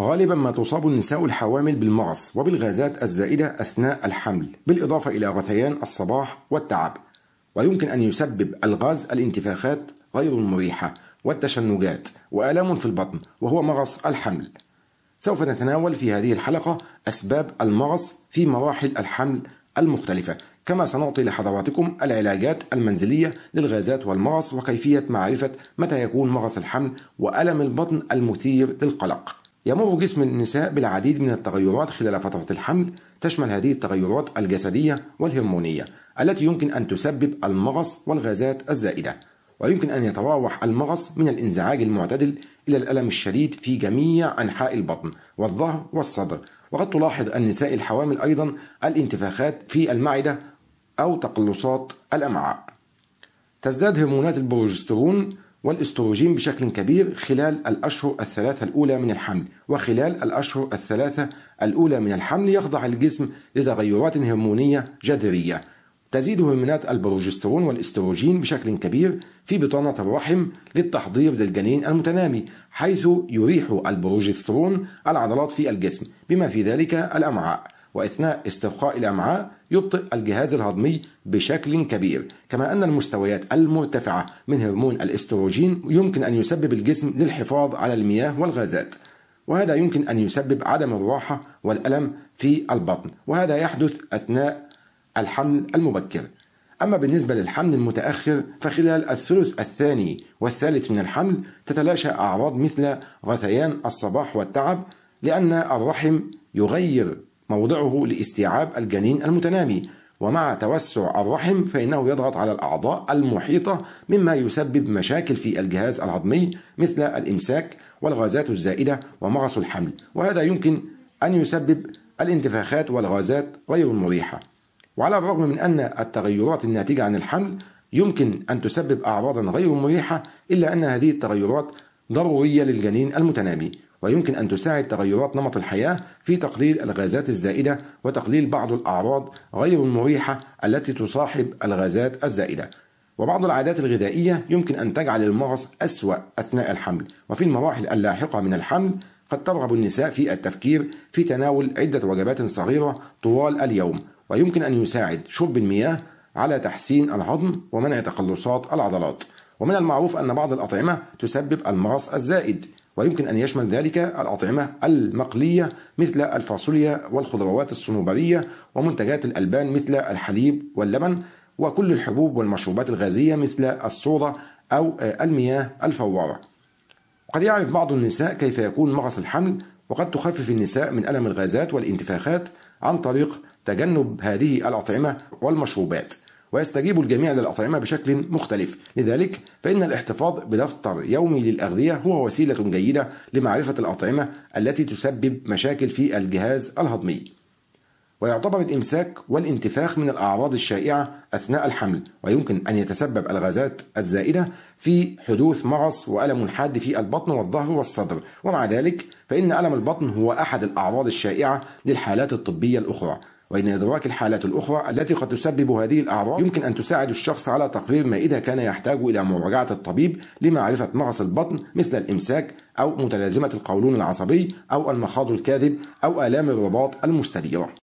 غالبا ما تصاب النساء الحوامل بالمغص وبالغازات الزائدة أثناء الحمل بالإضافة إلى غثيان الصباح والتعب ويمكن أن يسبب الغاز الانتفاخات غير المريحة والتشنجات وآلام في البطن وهو مغص الحمل سوف نتناول في هذه الحلقة أسباب المغص في مراحل الحمل المختلفة كما سنعطي لحضراتكم العلاجات المنزلية للغازات والمغص وكيفية معرفة متى يكون مغص الحمل وألم البطن المثير للقلق يمر جسم النساء بالعديد من التغيرات خلال فترة الحمل تشمل هذه التغيرات الجسدية والهرمونية التي يمكن أن تسبب المغص والغازات الزائدة ويمكن أن يتراوح المغص من الانزعاج المعتدل إلى الألم الشديد في جميع أنحاء البطن والظهر والصدر وقد تلاحظ النساء الحوامل أيضا الانتفاخات في المعدة أو تقلصات الأمعاء تزداد هرمونات البروجسترون والاستروجين بشكل كبير خلال الأشهر الثلاثة الأولى من الحمل وخلال الأشهر الثلاثة الأولى من الحمل يخضع الجسم لتغيرات هرمونية جذرية تزيد هرمونات البروجسترون والاستروجين بشكل كبير في بطانة الرحم للتحضير للجنين المتنامي حيث يريح البروجسترون العضلات في الجسم بما في ذلك الأمعاء وأثناء استبقاء الأمعاء يبطئ الجهاز الهضمي بشكل كبير كما أن المستويات المرتفعة من هرمون الاستروجين يمكن أن يسبب الجسم للحفاظ على المياه والغازات وهذا يمكن أن يسبب عدم الراحة والألم في البطن وهذا يحدث أثناء الحمل المبكر أما بالنسبة للحمل المتأخر فخلال الثلث الثاني والثالث من الحمل تتلاشى أعراض مثل غثيان الصباح والتعب لأن الرحم يغير موضعه لاستيعاب الجنين المتنامي ومع توسع الرحم فإنه يضغط على الأعضاء المحيطة مما يسبب مشاكل في الجهاز الهضمي مثل الإمساك والغازات الزائدة ومغص الحمل وهذا يمكن أن يسبب الانتفاخات والغازات غير المريحة وعلى الرغم من أن التغيرات الناتجة عن الحمل يمكن أن تسبب أعراضا غير مريحة إلا أن هذه التغيرات ضرورية للجنين المتنامي ويمكن أن تساعد تغيرات نمط الحياة في تقليل الغازات الزائدة وتقليل بعض الأعراض غير المريحة التي تصاحب الغازات الزائدة وبعض العادات الغذائية يمكن أن تجعل المغص أسوأ أثناء الحمل وفي المراحل اللاحقة من الحمل قد ترغب النساء في التفكير في تناول عدة وجبات صغيرة طوال اليوم ويمكن أن يساعد شرب المياه على تحسين الهضم ومنع تقلصات العضلات ومن المعروف أن بعض الأطعمة تسبب المغص الزائد ويمكن أن يشمل ذلك الأطعمة المقلية مثل الفاصوليا والخضروات الصنوبرية ومنتجات الألبان مثل الحليب واللبن وكل الحبوب والمشروبات الغازية مثل الصودا أو المياه الفوارة قد يعرف بعض النساء كيف يكون مغص الحمل وقد تخفف النساء من ألم الغازات والانتفاخات عن طريق تجنب هذه الأطعمة والمشروبات ويستجيب الجميع للأطعمة بشكل مختلف لذلك فإن الاحتفاظ بدفتر يومي للأغذية هو وسيلة جيدة لمعرفة الأطعمة التي تسبب مشاكل في الجهاز الهضمي ويعتبر الإمساك والانتفاخ من الأعراض الشائعة أثناء الحمل ويمكن أن يتسبب الغازات الزائدة في حدوث مغص وألم حاد في البطن والظهر والصدر ومع ذلك فإن ألم البطن هو أحد الأعراض الشائعة للحالات الطبية الأخرى وإن إدراك الحالات الأخرى التي قد تسبب هذه الأعراض يمكن أن تساعد الشخص على تقرير ما إذا كان يحتاج إلى مراجعة الطبيب لمعرفة مغص البطن مثل الإمساك أو متلازمة القولون العصبي أو المخاض الكاذب أو آلام الرباط المستديرة